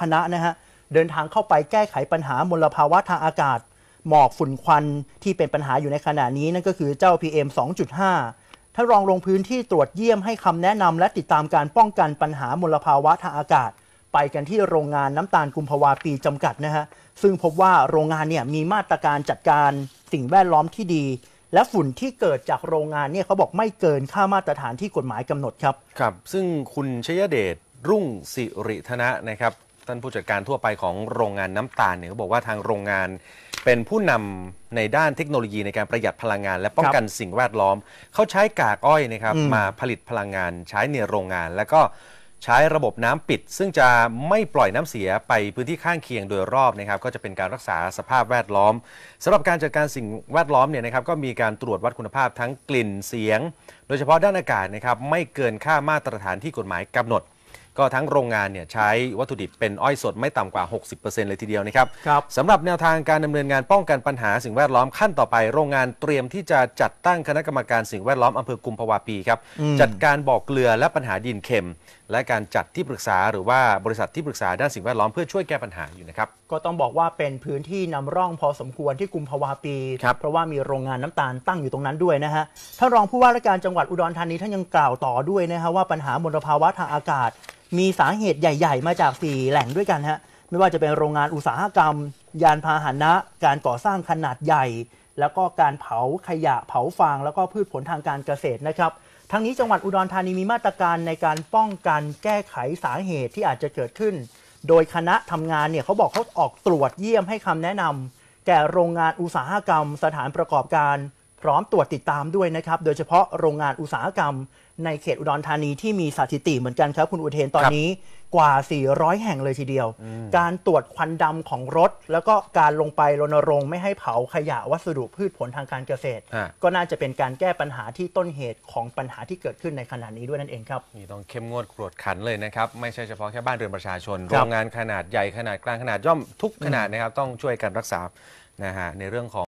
คณะนะฮะเดินทางเข้าไปแก้ไขปัญหามลภาวะทางอากาศหมอกฝุ่นควันที่เป็นปัญหาอยู่ในขณะนี้ นั่นก็คือเจ้า PM 2.5ท่านรองลงพื้นที่ตรวจเยี่ยมให้คำแนะนำและติดตามการป้องกันปัญหามลภาวะทางอากาศ ไปกันที่โรงงานน้ำตาลกุมภาวาปีจำกัดนะฮะซึ่งพบว่าโรงงานเนี่ยมีมาตรการจัดการสิ่งแวดล้อมที่ดี และฝุ่นที่เกิดจากโรงงานเนี่ยเขาบอกไม่เกินค่ามาตรฐานที่กฎหมายกำหนดครับครับ ซึ่งคุณชยเดชรุ่งสิริธนะนะครับท่านผู้จัดการทั่วไปของโรงงานน้ำตาลเนี่ยเขาบอกว่าทางโรงงาน เป็นผู้นำในด้านเทคโนโลยีในการประหยัดพลังงานและป้องกันสิ่งแวดล้อม เขาใช้กากอ้อยนะครับมาผลิตพลังงานใช้ในโรงงานแล้วก็ใช้ระบบน้ำปิด ซึ่งจะไม่ปล่อยน้ำเสียไปพื้นที่ข้างเคียงโดยรอบนะครับ ก็จะเป็นการรักษาสภาพแวดล้อม สำหรับการจัดการสิ่งแวดล้อมเนี่ยนะครับก็มีการตรวจวัดคุณภาพทั้งกลิ่นเสียง โดยเฉพาะด้านอากาศนะครับไม่เกินค่ามาตรฐานที่กฎหมายกำหนดก็ทั้งโรงงานเนี่ยใช้วัตถุดิบเป็นอ้อยสดไม่ต่ำกว่า 60%เลยทีเดียวนะครับรบสำหรับแนวทางการดำเนินงานป้องกันปัญหาสิ่งแวดล้อมขั้นต่อไปโรงงานเตรียมที่จะจัดตั้งคณะกรรมการสิ่งแวดล้อมอำเภอกุมภาวาปีครับ จัดการบอกเกลือและปัญหาดินเค็ม และการจัดที่ปรึกษาหรือว่าบริษัทที่ปรึกษาด้านสิ่งแวดล้อมเพื่อช่วยแก้ปัญหาอยู่นะครับก็ต้องบอกว่าเป็นพื้นที่นำร่องพอสมควรที่กุมภาวาปีครับเพราะว่ามีโรงงานน้ำตาลตั้งอยู่ตรงนั้นด้วยนะฮะท่านรองผู้ว่าราชการจังหวัดอุดรธานีท่านยังกล่าวต่อด้วยนะฮะว่าปัญหามลภาวะทางอากาศมีสาเหตุใหญ่ ๆ มาจาก 4 แหล่งด้วยกันฮะไม่ว่าจะเป็นโรงงานอุตสาหกรรม ยานพาหนะการก่อสร้างขนาดใหญ่ แล้วก็การเผาขยะเผาฟาง แล้วก็พืชผลทางการเกษตรนะครับ ทั้งนี้จังหวัดอุดรธานีมีมาตรการในการป้องกันแก้ไขสาเหตุที่อาจจะเกิดขึ้น โดยคณะทำงานเนี่ยเขาบอกเขาออกตรวจเยี่ยมให้คำแนะนำ แก่โรงงานอุตสาหกรรม สถานประกอบการพร้อมตรวจติดตามด้วยนะครับ โดยเฉพาะโรงงานอุตสาหกรรมในเขตอุดรธานีที่มีสถิติเหมือนกันครับ คุณอุเทนตอนนี้กว่า 400 แห่งเลยทีเดียว การตรวจควันดำของรถ แล้วก็การลงไปรณรงค์ไม่ให้เผาขยะวัสดุพืชผลทางการเกษตร ก็น่าจะเป็นการแก้ปัญหาที่ต้นเหตุของปัญหาที่เกิดขึ้นในขณะนี้ด้วยนั่นเองครับนี่ต้องเข้มงวดกรวดขันเลยนะครับไม่ใช่เฉพาะแค่บ้านเรือนประชาชนโรงงานขนาดใหญ่ขนาดกลางขนาดย่อมทุกขนาดนะครับต้องช่วยกันรักษานะฮะในเรื่องของ